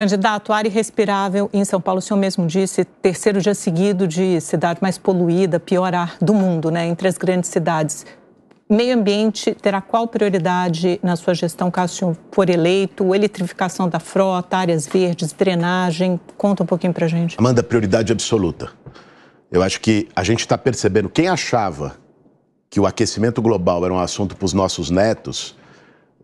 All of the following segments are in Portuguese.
Candidato, ar irrespirável em São Paulo, o senhor mesmo disse, terceiro dia seguido de cidade mais poluída, pior ar do mundo, né, entre as grandes cidades. Meio ambiente terá qual prioridade na sua gestão, caso o senhor for eleito? Eletrificação da frota, áreas verdes, drenagem? Conta um pouquinho pra gente. Amanda, prioridade absoluta. Eu acho que a gente está percebendo, quem achava que o aquecimento global era um assunto para os nossos netos,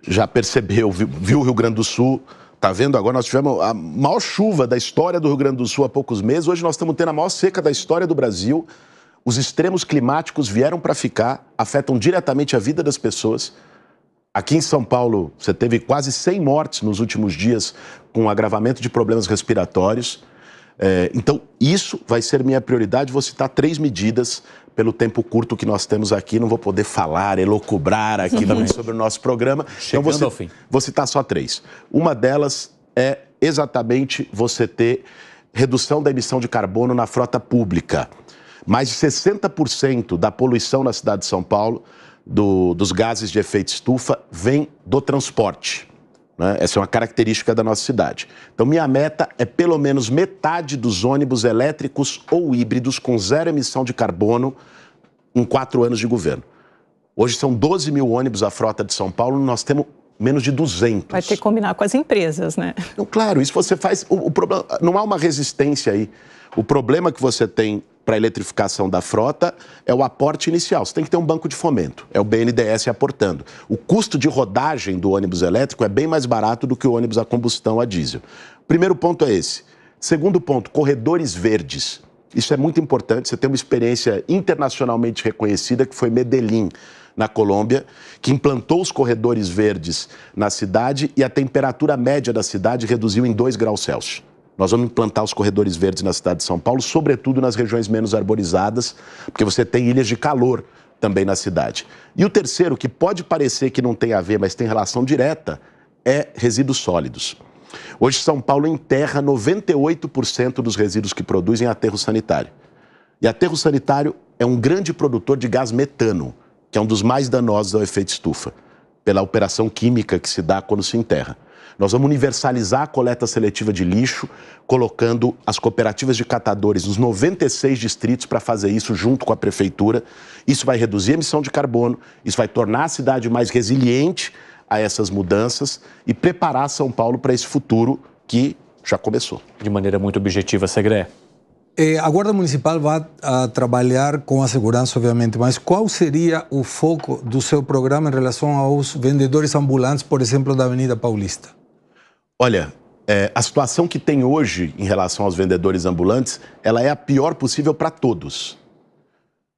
já percebeu, viu, viu o Rio Grande do Sul Está vendo agora? Nós tivemos a maior chuva da história do Rio Grande do Sul há poucos meses. Hoje nós estamos tendo a maior seca da história do Brasil. Os extremos climáticos vieram para ficar, afetam diretamente a vida das pessoas. Aqui em São Paulo, você teve quase 100 mortes nos últimos dias com agravamento de problemas respiratórios. É, então, isso vai ser minha prioridade. Vou citar três medidas pelo tempo curto que nós temos aqui. Não vou poder falar, elocubrar aqui sobre o nosso programa. Chegando então, vou, ao fim. vou citar só três. Uma delas é exatamente você ter redução da emissão de carbono na frota pública. Mais de 60% da poluição na cidade de São Paulo, do, dos gases de efeito estufa, vem do transporte. Né? Essa é uma característica da nossa cidade. Então, minha meta é pelo menos metade dos ônibus elétricos ou híbridos com zero emissão de carbono em quatro anos de governo. Hoje são 12 mil ônibus a frota de São Paulo, nós temos menos de 200. Vai ter que combinar com as empresas, né? claro, isso você faz. O, o problema, não há uma resistência aí. O problema que você tem para a eletrificação da frota é o aporte inicial. Você tem que ter um banco de fomento, é o BNDES aportando. O custo de rodagem do ônibus elétrico é bem mais barato do que o ônibus a combustão a diesel. Primeiro ponto é esse. Segundo ponto, corredores verdes. Isso é muito importante. Você tem uma experiência internacionalmente reconhecida que foi Medellín, na Colômbia, que implantou os corredores verdes na cidade e a temperatura média da cidade reduziu em 2 graus Celsius. Nós vamos implantar os corredores verdes na cidade de São Paulo, sobretudo nas regiões menos arborizadas, porque você tem ilhas de calor também na cidade. E o terceiro, que pode parecer que não tem a ver, mas tem relação direta, é resíduos sólidos. Hoje, São Paulo enterra 98% dos resíduos que produz em aterro sanitário. E aterro sanitário é um grande produtor de gás metano, que é um dos mais danosos ao efeito estufa, pela operação química que se dá quando se enterra. Nós vamos universalizar a coleta seletiva de lixo, colocando as cooperativas de catadores nos 96 distritos para fazer isso junto com a prefeitura. Isso vai reduzir a emissão de carbono, isso vai tornar a cidade mais resiliente a essas mudanças e preparar São Paulo para esse futuro que já começou. De maneira muito objetiva, Segré. Eh, a Guarda Municipal vai a trabalhar com a segurança, obviamente, mas qual seria o foco do seu programa em relação aos vendedores ambulantes, por exemplo, da Avenida Paulista? Olha, é, a situação que tem hoje em relação aos vendedores ambulantes, ela é a pior possível para todos.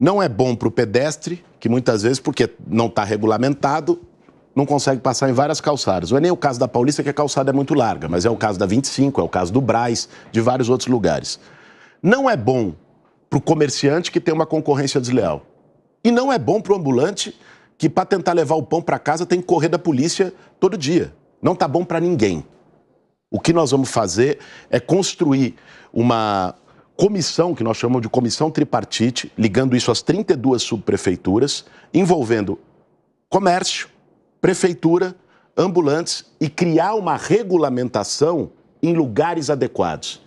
Não é bom para o pedestre, que muitas vezes, porque não está regulamentado, não consegue passar em várias calçadas. Não é nem o caso da Paulista, que a calçada é muito larga, mas é o caso da 25, é o caso do Braz, de vários outros lugares. Não é bom para o comerciante que tem uma concorrência desleal. E não é bom para o ambulante que, para tentar levar o pão para casa, tem que correr da polícia todo dia. Não está bom para ninguém. O que nós vamos fazer é construir uma comissão, que nós chamamos de comissão tripartite, ligando isso às 32 subprefeituras, envolvendo comércio, prefeitura, ambulantes e criar uma regulamentação em lugares adequados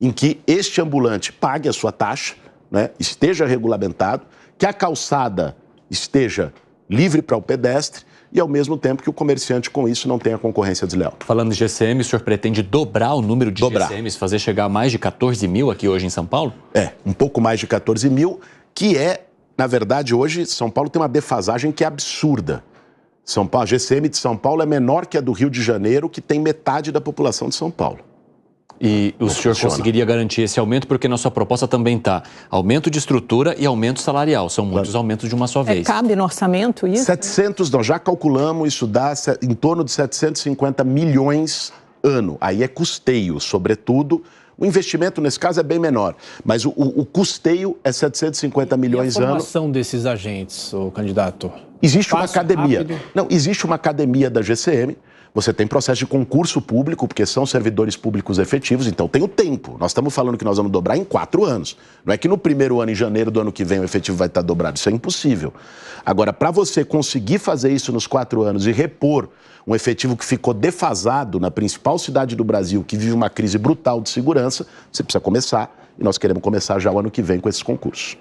em que este ambulante pague a sua taxa, né, esteja regulamentado, que a calçada esteja livre para o pedestre e, ao mesmo tempo, que o comerciante com isso não tenha concorrência desleal. Falando de GCM, o senhor pretende dobrar o número de dobrar. GCMs, fazer chegar a mais de 14 mil aqui hoje em São Paulo? É, um pouco mais de 14 mil, que é, na verdade, hoje São Paulo tem uma defasagem que é absurda. São Paulo, a GCM de São Paulo é menor que a do Rio de Janeiro, que tem metade da população de São Paulo. E o senhor funciona. conseguiria garantir esse aumento, porque na sua proposta também está aumento de estrutura e aumento salarial. São muitos aumentos de uma só é, vez. É, cabe no orçamento isso? 700, não, já calculamos, isso dá em torno de 750 milhões ano. Aí é custeio, sobretudo. O investimento, nesse caso, é bem menor, mas o, o custeio é 750 milhões e a ano. A formação desses agentes, o candidato? Existe Passo uma academia. Rápido. Não, existe uma academia da GCM você tem processo de concurso público, porque são servidores públicos efetivos, então tem o tempo. Nós estamos falando que nós vamos dobrar em quatro anos. Não é que no primeiro ano, em janeiro do ano que vem, o efetivo vai estar dobrado. Isso é impossível. Agora, para você conseguir fazer isso nos quatro anos e repor um efetivo que ficou defasado na principal cidade do Brasil, que vive uma crise brutal de segurança, você precisa começar. E nós queremos começar já o ano que vem com esses concursos.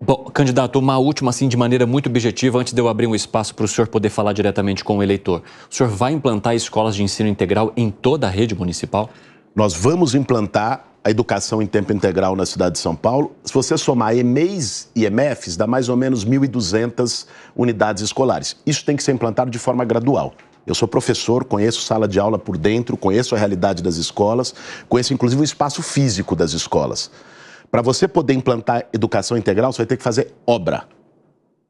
Bom, candidato, uma última, assim, de maneira muito objetiva, antes de eu abrir um espaço para o senhor poder falar diretamente com o eleitor. O senhor vai implantar escolas de ensino integral em toda a rede municipal? Nós vamos implantar a educação em tempo integral na cidade de São Paulo. Se você somar EMEIs e EMFs, dá mais ou menos 1.200 unidades escolares. Isso tem que ser implantado de forma gradual. Eu sou professor, conheço sala de aula por dentro, conheço a realidade das escolas, conheço inclusive o espaço físico das escolas. Para você poder implantar educação integral, você vai ter que fazer obra.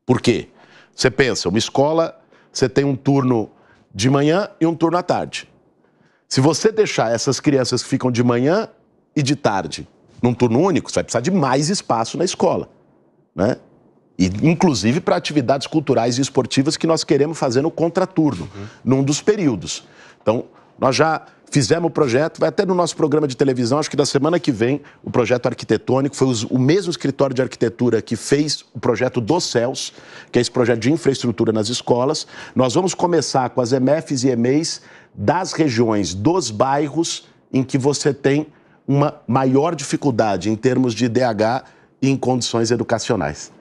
Por quê? Você pensa, uma escola, você tem um turno de manhã e um turno à tarde. Se você deixar essas crianças que ficam de manhã e de tarde num turno único, você vai precisar de mais espaço na escola, né? E, inclusive para atividades culturais e esportivas que nós queremos fazer no contraturno, uhum. num dos períodos. Então, nós já Fizemos o projeto, vai até no nosso programa de televisão, acho que da semana que vem, o projeto arquitetônico. Foi os, o mesmo escritório de arquitetura que fez o projeto dos céus, que é esse projeto de infraestrutura nas escolas. Nós vamos começar com as MFs e EMEIs das regiões, dos bairros em que você tem uma maior dificuldade em termos de IDH e em condições educacionais.